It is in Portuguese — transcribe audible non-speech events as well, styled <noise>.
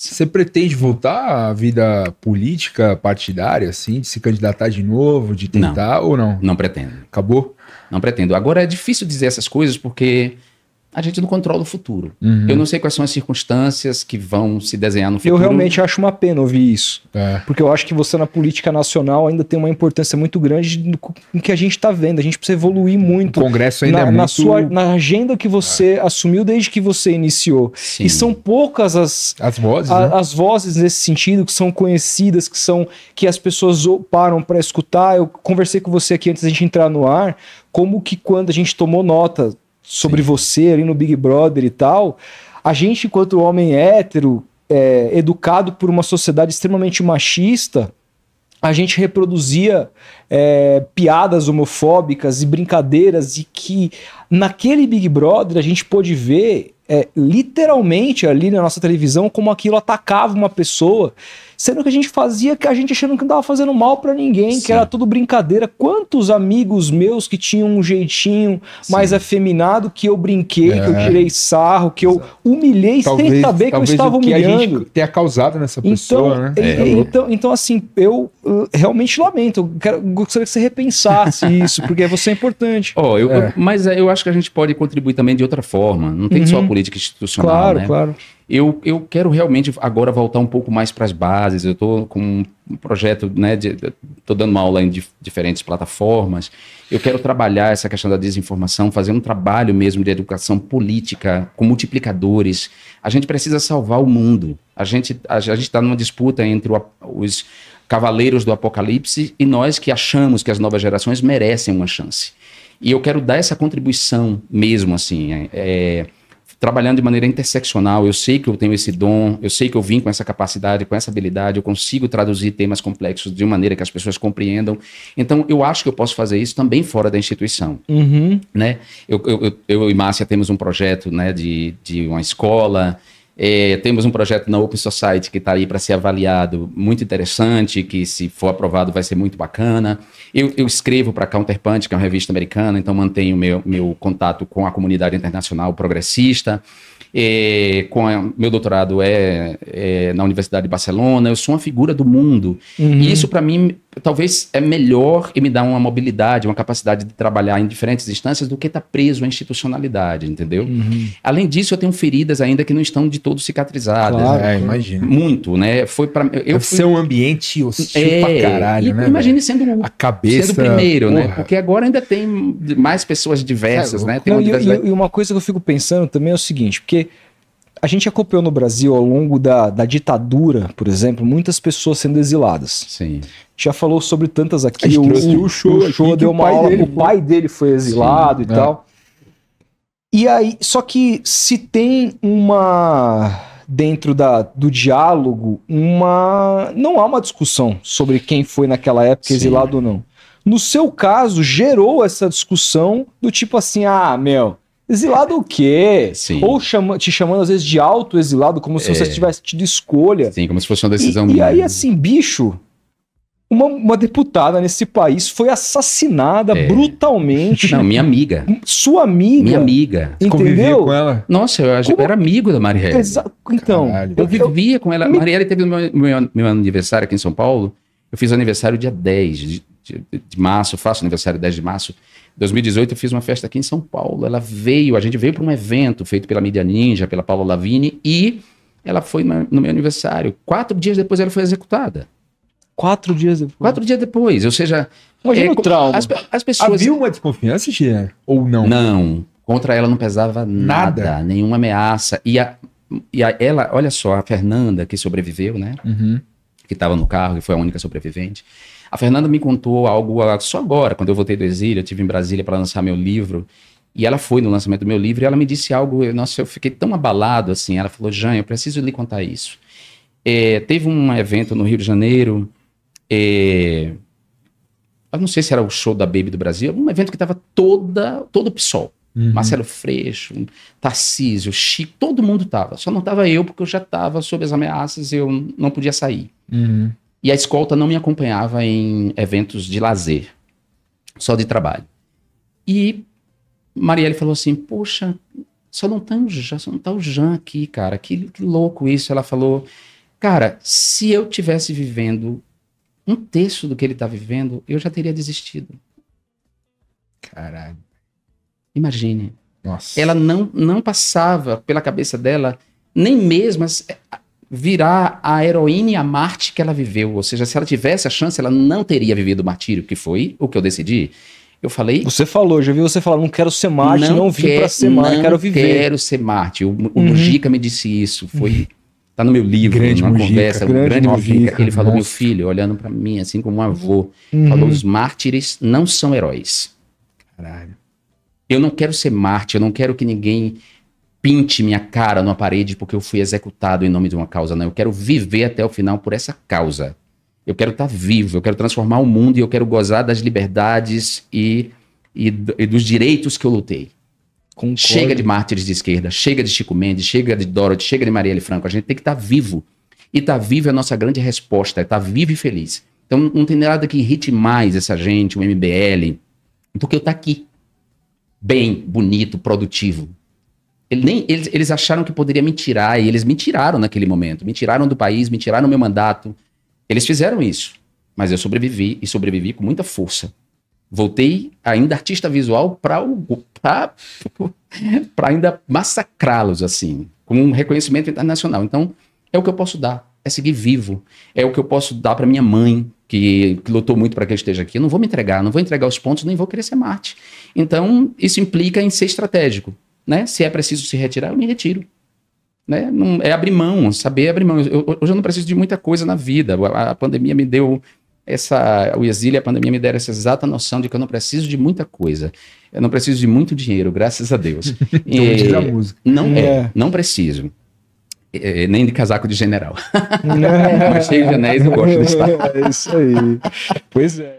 Você pretende voltar à vida política, partidária, assim, de se candidatar de novo, de tentar não, ou não? Não pretendo. Acabou? Não pretendo. Agora é difícil dizer essas coisas porque a gente não controla o futuro. Uhum. Eu não sei quais são as circunstâncias que vão se desenhar no futuro. Eu realmente acho uma pena ouvir isso. É. Porque eu acho que você na política nacional ainda tem uma importância muito grande no que a gente está vendo. A gente precisa evoluir muito. O Congresso ainda na, é muito... Na, sua, na agenda que você é. assumiu desde que você iniciou. Sim. E são poucas as, as, vozes, a, né? as vozes nesse sentido que são conhecidas, que são que as pessoas param para escutar. Eu conversei com você aqui antes da gente entrar no ar, como que quando a gente tomou nota sobre Sim. você ali no Big Brother e tal, a gente, enquanto homem hétero, é, educado por uma sociedade extremamente machista, a gente reproduzia é, piadas homofóbicas e brincadeiras e que naquele Big Brother a gente pôde ver é, literalmente ali na nossa televisão como aquilo atacava uma pessoa, sendo que a gente fazia que a gente achando que não estava fazendo mal para ninguém, Sim. que era tudo brincadeira. Quantos amigos meus que tinham um jeitinho Sim. mais afeminado que eu brinquei, é. que eu é. tirei sarro, que eu humilhei talvez, sem saber que eu estava o que humilhando. A gente tenha causado nessa então, pessoa, então, né? É, é, Então, então, assim, eu uh, realmente lamento. Eu quero, gostaria que você repensasse <laughs> isso, porque você é importante. Oh, eu, eu, é. mas eu acho que a gente pode contribuir também de outra forma. Não tem uhum. só a política política institucional. Claro, né? claro. Eu, eu quero realmente agora voltar um pouco mais para as bases. Eu estou com um projeto, né? Estou dando uma aula em dif diferentes plataformas. Eu quero trabalhar essa questão da desinformação, fazer um trabalho mesmo de educação política com multiplicadores. A gente precisa salvar o mundo. A gente a, a está numa disputa entre o, os cavaleiros do apocalipse e nós que achamos que as novas gerações merecem uma chance. E eu quero dar essa contribuição mesmo, assim. É, é, trabalhando de maneira interseccional. Eu sei que eu tenho esse dom, eu sei que eu vim com essa capacidade, com essa habilidade, eu consigo traduzir temas complexos de maneira que as pessoas compreendam. Então, eu acho que eu posso fazer isso também fora da instituição. Uhum. Né? Eu, eu, eu, eu e Márcia temos um projeto né, de, de uma escola é, temos um projeto na Open Society que está aí para ser avaliado, muito interessante, que se for aprovado vai ser muito bacana. Eu, eu escrevo para Counterpunch, que é uma revista americana, então mantenho meu, meu contato com a comunidade internacional progressista. É, com a, meu doutorado é, é, na Universidade de Barcelona, eu sou uma figura do mundo. Uhum. E isso para mim talvez é melhor e me dá uma mobilidade, uma capacidade de trabalhar em diferentes instâncias do que estar tá preso à institucionalidade, entendeu? Uhum. Além disso, eu tenho feridas ainda que não estão de todo cicatrizadas. Claro, né? é, imagino. Muito, né? Foi para eu fui... ser um ambiente hostil é, pra caralho, e, né? Imagine sendo a cabeça, sendo o primeiro, né? porra. né? Porque agora ainda tem mais pessoas é diversas, é, né? Tem não, uma e, e uma coisa que eu fico pensando também é o seguinte, porque a gente acompanhou no Brasil, ao longo da, da ditadura, por exemplo, muitas pessoas sendo exiladas. Sim. Já falou sobre tantas aqui. O, o, o show, o show deu uma pai aula, dele, o pai dele foi exilado sim, e é. tal. E aí, só que se tem uma dentro da, do diálogo uma não há uma discussão sobre quem foi naquela época Sim. exilado ou não. No seu caso gerou essa discussão do tipo assim, ah, meu, Exilado o quê? Sim. Ou chama, te chamando às vezes de auto-exilado, como se é. você tivesse tido escolha. Sim, como se fosse uma decisão E, e aí, assim, bicho, uma, uma, deputada nesse país foi assassinada é. brutalmente. Não, minha amiga. Sua amiga. Minha amiga. Entendeu? com ela? Nossa, eu, Como? era amigo da Marielle. Exato. Então. Caralho. Eu vivia com ela. Me... Marielle teve meu, meu, meu, aniversário aqui em São Paulo. Eu fiz aniversário dia 10 de, de março, faço aniversário 10 de março. 2018 eu fiz uma festa aqui em São Paulo. Ela veio, a gente veio para um evento feito pela Mídia Ninja, pela Paula Lavini, e ela foi na, no meu aniversário. Quatro dias depois ela foi executada. Quatro dias depois? Quatro dias depois, ou seja... é, o trauma. As, as pessoas... Havia uma desconfiança, Gia? Ou não? Não. Contra ela não pesava nada, nada. nenhuma ameaça. E, a, e a, ela, olha só, a Fernanda, que sobreviveu, né? Uhum. Que estava no carro, que foi a única sobrevivente a Fernanda me contou algo ah, só agora, quando eu voltei do exílio, eu tive em Brasília para lançar meu livro. E ela foi no lançamento do meu livro e ela me disse algo, eu, nossa, eu fiquei tão abalado assim. Ela falou, Jean, eu preciso lhe contar isso. É, teve um evento no Rio de Janeiro, é, eu não sei se era o show da Baby do Brasil, um evento que estava toda todo o PSOL. Uhum. Marcelo Freixo, Tarcísio, Chico, todo mundo estava. Só não estava eu, porque eu já estava sob as ameaças, e eu não podia sair. Uhum. E a escolta não me acompanhava em eventos de lazer, só de trabalho. E Marielle falou assim: Poxa, só não tá, só não tá o Jean aqui, cara. Que, que louco isso. Ela falou: Cara, se eu tivesse vivendo um terço do que ele tá vivendo, eu já teria desistido. Caralho. Imagine. Nossa. Ela não, não passava pela cabeça dela, nem mesmo. As, virar a heroína e a Marte que ela viveu. Ou seja, se ela tivesse a chance, ela não teria vivido o martírio, que foi o que eu decidi. Eu falei. Você falou, já vi você falar, não quero ser Marte, não, não vim para ser Marte, quero viver. Não quero ser Marte. O, o uhum. Mujica me disse isso. Foi. Uhum. Tá no meu livro, grande numa Mujica, conversa, grande, um grande Mujica. Mujica. Ele falou, nossa. meu filho, olhando para mim, assim como um avô, uhum. falou: os mártires não são heróis. Caralho. Eu não quero ser Marte, eu não quero que ninguém pinte minha cara numa parede porque eu fui executado em nome de uma causa, não. Eu quero viver até o final por essa causa. Eu quero estar tá vivo, eu quero transformar o mundo e eu quero gozar das liberdades e, e, e dos direitos que eu lutei. Concordo. Chega de mártires de esquerda, chega de Chico Mendes, chega de Dorothy, chega de Marielle Franco. A gente tem que estar tá vivo. E estar tá vivo é a nossa grande resposta, é estar tá vivo e feliz. Então não tem nada que irrite mais essa gente, o MBL, do que eu estar tá aqui. Bem, bonito, produtivo, ele nem, eles, eles acharam que poderia me tirar, e eles me tiraram naquele momento. Me tiraram do país, me tiraram do meu mandato. Eles fizeram isso. Mas eu sobrevivi, e sobrevivi com muita força. Voltei ainda artista visual para <laughs> ainda massacrá-los, assim, com um reconhecimento internacional. Então, é o que eu posso dar, é seguir vivo. É o que eu posso dar para minha mãe, que, que, lutou muito para que eu esteja aqui. Eu não vou me entregar, não vou entregar os pontos, nem vou querer ser Marte. Então, isso implica em ser estratégico. Né? Se é preciso se retirar, eu me retiro. Né? Não, é abrir mão, saber abrir mão. Eu, hoje eu não preciso de muita coisa na vida. A, a pandemia me deu essa, o exílio, a pandemia me deram essa exata noção de que eu não preciso de muita coisa. Eu não preciso de muito dinheiro, graças a Deus. <laughs> e, da música. Não é. é, não preciso. É, é nem de casaco de general. <laughs> Cheio de anéis, eu gosto de <laughs> estar. É isso aí. Pois é.